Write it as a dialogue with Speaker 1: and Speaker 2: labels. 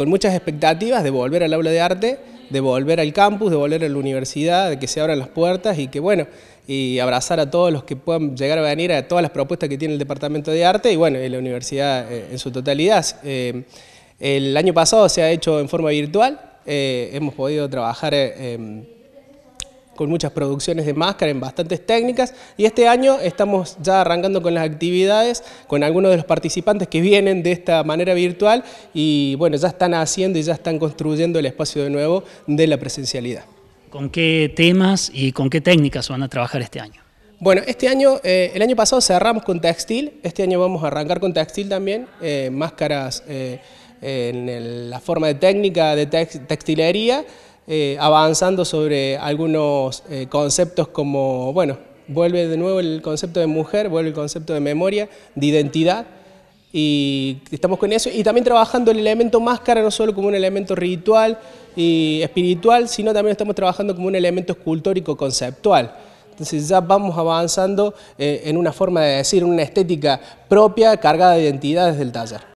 Speaker 1: con muchas expectativas de volver al aula de arte, de volver al campus, de volver a la universidad, de que se abran las puertas y que bueno, y abrazar a todos los que puedan llegar a venir a todas las propuestas que tiene el Departamento de Arte y bueno, la universidad eh, en su totalidad. Eh, el año pasado se ha hecho en forma virtual, eh, hemos podido trabajar... en con muchas producciones de máscara en bastantes técnicas y este año estamos ya arrancando con las actividades con algunos de los participantes que vienen de esta manera virtual y bueno, ya están haciendo y ya están construyendo el espacio de nuevo de la presencialidad. ¿Con qué temas y con qué técnicas van a trabajar este año? Bueno, este año, eh, el año pasado cerramos con textil, este año vamos a arrancar con textil también, eh, máscaras eh, en la forma de técnica de textilería, eh, avanzando sobre algunos eh, conceptos como, bueno, vuelve de nuevo el concepto de mujer, vuelve el concepto de memoria, de identidad, y estamos con eso, y también trabajando el elemento máscara, no solo como un elemento ritual y espiritual, sino también estamos trabajando como un elemento escultórico conceptual. Entonces ya vamos avanzando eh, en una forma de decir, una estética propia cargada de identidades del taller.